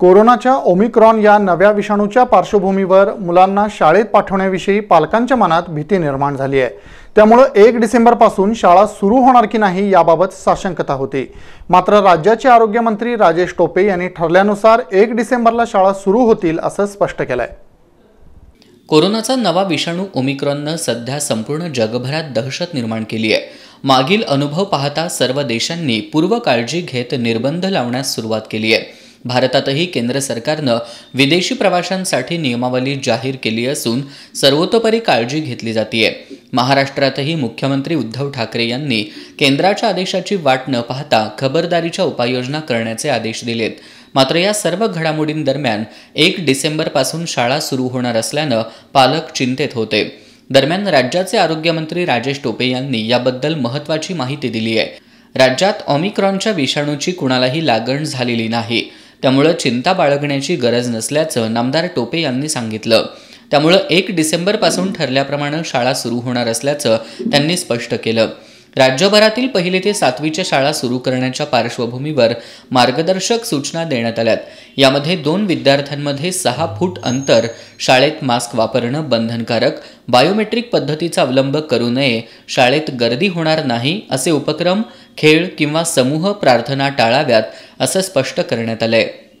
कोरोनाच्या ओमिक्रॉन या नव्या विषाणूच्या पार्श्वभूमीवर मुलांना शाळेत पाठवण्याविषयी पालकांच्या मनात भीती निर्माण झाली आहे त्यामुळं एक डिसेंबरपासून शाळा सुरू होणार की नाही याबाबत साशंकता होती मात्र राज्याचे आरोग्यमंत्री राजेश टोपे यांनी ठरल्यानुसार एक डिसेंबरला शाळा सुरू होतील असं स्पष्ट केलं आहे कोरोनाचा नवा विषाणू ओमिक्रॉननं सध्या संपूर्ण जगभरात दहशत निर्माण केली आहे मागील अनुभव पाहता सर्व देशांनी पूर्व काळजी घेत निर्बंध लावण्यास सुरुवात केली आहे भारतातही केंद्र सरकारनं विदेशी प्रवाशांसाठी नियमावली जाहीर केली असून सर्वतोपरी काळजी घेतली जातीय महाराष्ट्रातही मुख्यमंत्री उद्धव ठाकरे यांनी केंद्राच्या आदेशाची वाट न पाहता खबरदारीच्या उपाययोजना करण्याचे आदेश दिलेत मात्र या सर्व घडामोडींदरम्यान एक डिसेंबरपासून शाळा सुरू होणार असल्यानं पालक चिंतेत होते दरम्यान राज्याचे आरोग्यमंत्री राजेश टोपे यांनी याबद्दल महत्त्वाची माहिती दिली आहे राज्यात ऑमिक्रॉनच्या विषाणूची कुणालाही लागण झालेली नाही त्यामुळं चिंता बाळगण्याची गरज नसल्याचं नामदार टोपे यांनी सांगितलं त्यामुळं एक डिसेंबरपासून ठरल्याप्रमाणे शाळा सुरू होणार असल्याचं त्यांनी स्पष्ट केलं राज्यभरातील पहिले ते सातवीच्या शाळा सुरू करण्याच्या पार्श्वभूमीवर मार्गदर्शक सूचना देण्यात आल्यात यामध्ये दोन विद्यार्थ्यांमध्ये सहा फूट अंतर शाळेत मास्क वापरणं बंधनकारक बायोमेट्रिक पद्धतीचा अवलंब करू नये शाळेत गर्दी होणार नाही असे उपक्रम खेळ किंवा समूह प्रार्थना टाळाव्यात असं स्पष्ट करण्यात आलंय